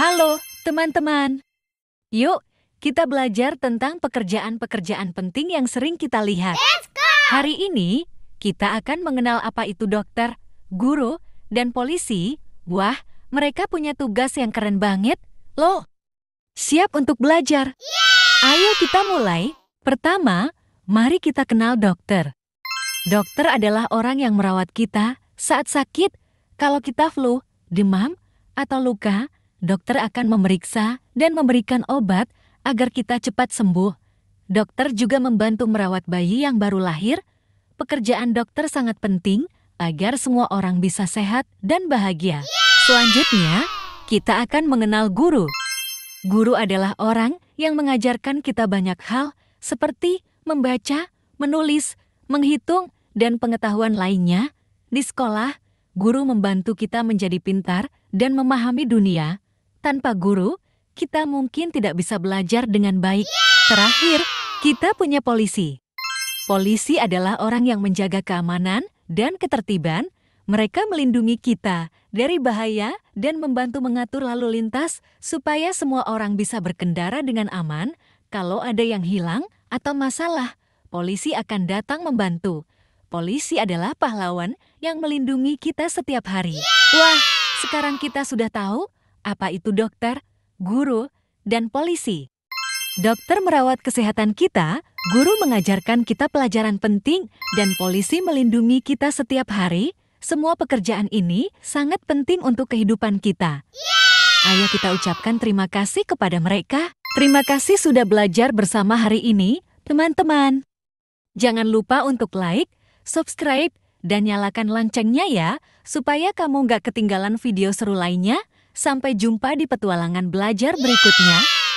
Halo, teman-teman. Yuk, kita belajar tentang pekerjaan-pekerjaan penting yang sering kita lihat. Hari ini, kita akan mengenal apa itu dokter, guru, dan polisi. Wah, mereka punya tugas yang keren banget. Loh, siap untuk belajar? Ayo kita mulai. Pertama, mari kita kenal dokter. Dokter adalah orang yang merawat kita saat sakit, kalau kita flu, demam, atau luka, dokter akan memeriksa dan memberikan obat agar kita cepat sembuh. Dokter juga membantu merawat bayi yang baru lahir. Pekerjaan dokter sangat penting agar semua orang bisa sehat dan bahagia. Selanjutnya, kita akan mengenal guru. Guru adalah orang yang mengajarkan kita banyak hal seperti membaca, menulis, menghitung, dan pengetahuan lainnya. Di sekolah, guru membantu kita menjadi pintar dan memahami dunia. Tanpa guru, kita mungkin tidak bisa belajar dengan baik. Terakhir, kita punya polisi. Polisi adalah orang yang menjaga keamanan dan ketertiban. Mereka melindungi kita dari bahaya dan membantu mengatur lalu lintas supaya semua orang bisa berkendara dengan aman. Kalau ada yang hilang atau masalah, polisi akan datang membantu. Polisi adalah pahlawan yang melindungi kita setiap hari. Wah, sekarang kita sudah tahu apa itu dokter, guru, dan polisi. Dokter merawat kesehatan kita, guru mengajarkan kita pelajaran penting, dan polisi melindungi kita setiap hari. Semua pekerjaan ini sangat penting untuk kehidupan kita. Yeah! Ayo kita ucapkan terima kasih kepada mereka. Terima kasih sudah belajar bersama hari ini, teman-teman. Jangan lupa untuk like, subscribe, dan nyalakan loncengnya ya, supaya kamu nggak ketinggalan video seru lainnya. Sampai jumpa di petualangan belajar berikutnya.